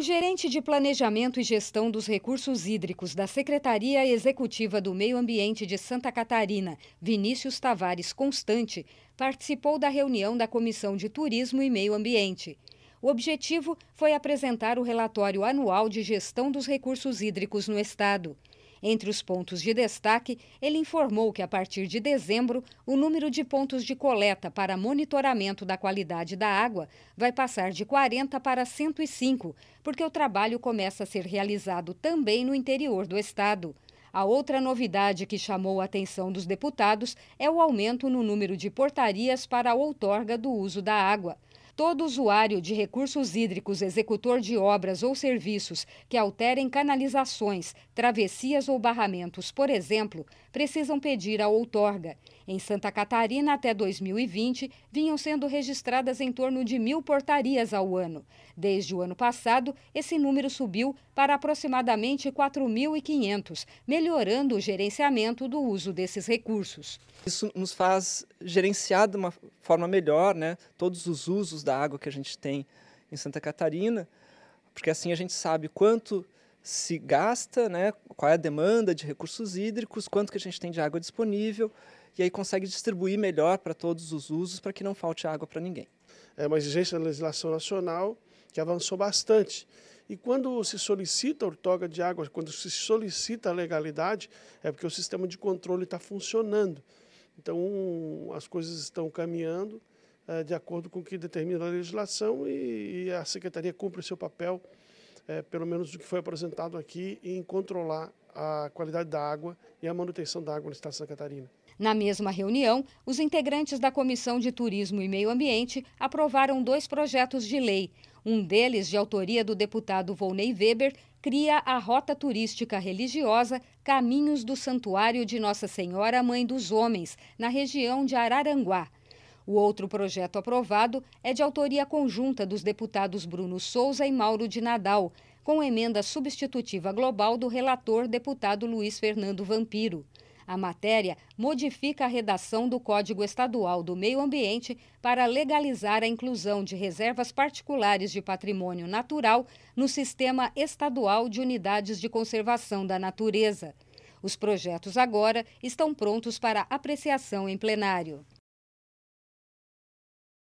O gerente de Planejamento e Gestão dos Recursos Hídricos da Secretaria Executiva do Meio Ambiente de Santa Catarina, Vinícius Tavares Constante, participou da reunião da Comissão de Turismo e Meio Ambiente. O objetivo foi apresentar o relatório anual de gestão dos recursos hídricos no Estado. Entre os pontos de destaque, ele informou que a partir de dezembro, o número de pontos de coleta para monitoramento da qualidade da água vai passar de 40 para 105, porque o trabalho começa a ser realizado também no interior do estado. A outra novidade que chamou a atenção dos deputados é o aumento no número de portarias para a outorga do uso da água. Todo usuário de recursos hídricos, executor de obras ou serviços que alterem canalizações, travessias ou barramentos, por exemplo, precisam pedir a outorga. Em Santa Catarina, até 2020, vinham sendo registradas em torno de mil portarias ao ano. Desde o ano passado, esse número subiu para aproximadamente 4.500, melhorando o gerenciamento do uso desses recursos. Isso nos faz gerenciar de uma forma melhor né, todos os usos recursos da água que a gente tem em Santa Catarina, porque assim a gente sabe quanto se gasta, né, qual é a demanda de recursos hídricos, quanto que a gente tem de água disponível, e aí consegue distribuir melhor para todos os usos para que não falte água para ninguém. É uma exigência da legislação nacional que avançou bastante. E quando se solicita a outorga de água, quando se solicita a legalidade, é porque o sistema de controle está funcionando. Então, as coisas estão caminhando eh, de acordo com o que determina a legislação e a Secretaria cumpre o seu papel, eh, pelo menos o que foi apresentado aqui, em controlar a qualidade da água e a manutenção da água no Estado de Santa Catarina. Na mesma reunião, os integrantes da Comissão de Turismo e Meio Ambiente aprovaram dois projetos de lei. Um deles, de autoria do deputado Volney Weber, cria a rota turística religiosa Caminhos do Santuário de Nossa Senhora Mãe dos Homens, na região de Araranguá. O outro projeto aprovado é de autoria conjunta dos deputados Bruno Souza e Mauro de Nadal, com emenda substitutiva global do relator deputado Luiz Fernando Vampiro. A matéria modifica a redação do Código Estadual do Meio Ambiente para legalizar a inclusão de reservas particulares de patrimônio natural no Sistema Estadual de Unidades de Conservação da Natureza. Os projetos agora estão prontos para apreciação em plenário.